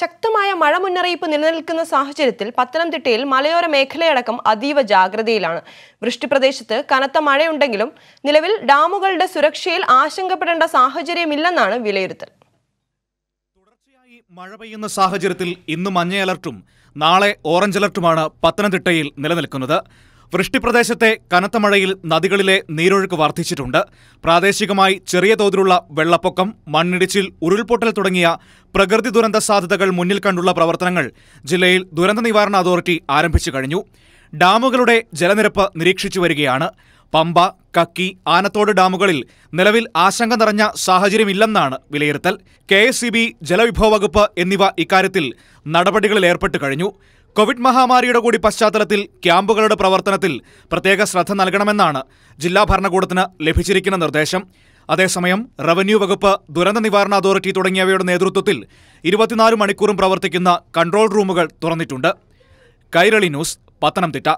ശക്തമായ മഴ മുന്നറിയിപ്പ് നിലനിൽക്കുന്ന സാഹചര്യത്തിൽ പത്തനംതിട്ടയിൽ മലയോര മേഖലയടക്കം അതീവ ജാഗ്രതയിലാണ് വൃഷ്ടിപ്രദേശത്ത് കനത്ത മഴയുണ്ടെങ്കിലും നിലവിൽ ഡാമുകളുടെ സുരക്ഷയിൽ ആശങ്കപ്പെടേണ്ട സാഹചര്യമില്ലെന്നാണ് വിലയിരുത്തൽ തുടർച്ചയായി മഴ പെയ്യുന്ന സാഹചര്യത്തിൽ ഇന്ന് മഞ്ഞ അലർട്ടും നാളെ ഓറഞ്ച് അലർട്ടുമാണ് പത്തനംതിട്ടയിൽ നിലനിൽക്കുന്നത് വൃഷ്ടിപ്രദേശത്തെ കനത്ത മഴയിൽ നദികളിലെ നീരൊഴുക്ക് വർദ്ധിച്ചിട്ടുണ്ട് പ്രാദേശികമായി ചെറിയ തോതിലുള്ള വെള്ളപ്പൊക്കം മണ്ണിടിച്ചിൽ ഉരുൾപൊട്ടൽ തുടങ്ങിയ പ്രകൃതി ദുരന്ത സാധ്യതകൾ മുന്നിൽ കണ്ടുള്ള പ്രവർത്തനങ്ങൾ ജില്ലയിൽ ദുരന്ത നിവാരണ അതോറിറ്റി ആരംഭിച്ചു കഴിഞ്ഞു ഡാമുകളുടെ ജലനിരപ്പ് നിരീക്ഷിച്ചു വരികയാണ് പമ്പ കക്കി ആനത്തോട് ഡാമുകളിൽ നിലവിൽ ആശങ്ക നിറഞ്ഞ സാഹചര്യമില്ലെന്നാണ് വിലയിരുത്തൽ കെ എസ് സി ബി ജലവിഭവ വകുപ്പ് എന്നിവ ഇക്കാര്യത്തിൽ നടപടികളിൽ ഏർപ്പെട്ടു കഴിഞ്ഞു കോവിഡ് മഹാമാരിയുടെ കൂടി പശ്ചാത്തലത്തിൽ ക്യാമ്പുകളുടെ പ്രവർത്തനത്തിൽ പ്രത്യേക ശ്രദ്ധ നൽകണമെന്നാണ് ജില്ലാ ഭരണകൂടത്തിന് ലഭിച്ചിരിക്കുന്ന നിർദ്ദേശം അതേസമയം റവന്യൂ വകുപ്പ് ദുരന്ത നിവാരണ അതോറിറ്റി തുടങ്ങിയവയുടെ നേതൃത്വത്തിൽ ഇരുപത്തിനാല് മണിക്കൂറും പ്രവർത്തിക്കുന്ന കൺട്രോൾ റൂമുകൾ തുറന്നിട്ടുണ്ട് കൈരളി ന്യൂസ് പത്തനംതിട്ട